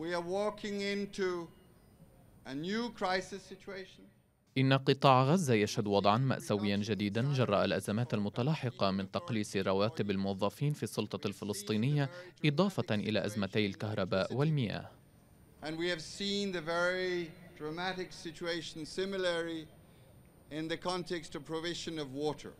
We are walking into a new crisis situation. إن قطاع غزة يشهد وضعا مأساويا جديدا جراء الأزمات المتلاحقة من تقليص رواتب الموظفين في السلطة الفلسطينية إضافة إلى أزمتي الكهرباء والمياه. And we have seen the very dramatic situation similarly in the context of provision of water.